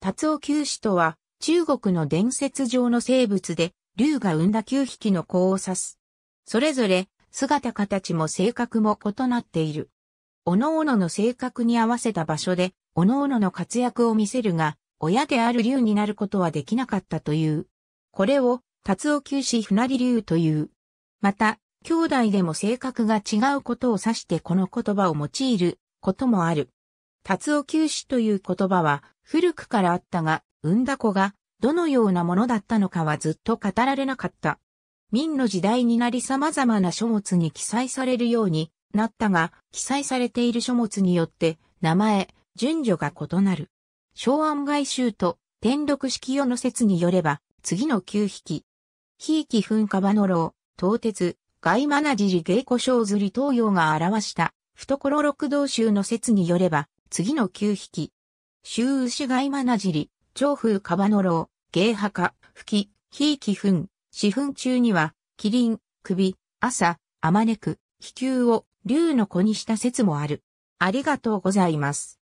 達夫九子とは、中国の伝説上の生物で、竜が生んだ9匹の子を指す。それぞれ、姿形も性格も異なっている。おのおのの性格に合わせた場所で、おのおのの活躍を見せるが、親である竜になることはできなかったという。これを、達夫九子船利竜という。また、兄弟でも性格が違うことを指してこの言葉を用いることもある。達夫九子という言葉は、古くからあったが、産んだ子が、どのようなものだったのかはずっと語られなかった。明の時代になり様々な書物に記載されるようになったが、記載されている書物によって、名前、順序が異なる。昭安外衆と天禄式世の説によれば、次の9匹。悲喜噴火場の老、唐鉄、外マナジリ芸古小釣り東洋が表した、懐六道衆の説によれば、次の9匹。周牛がまなじり、長風かばのろう、芸派か、吹き、ひいきふん、四分中には、麒麟、首、朝、あまねく、飛球を、竜の子にした説もある。ありがとうございます。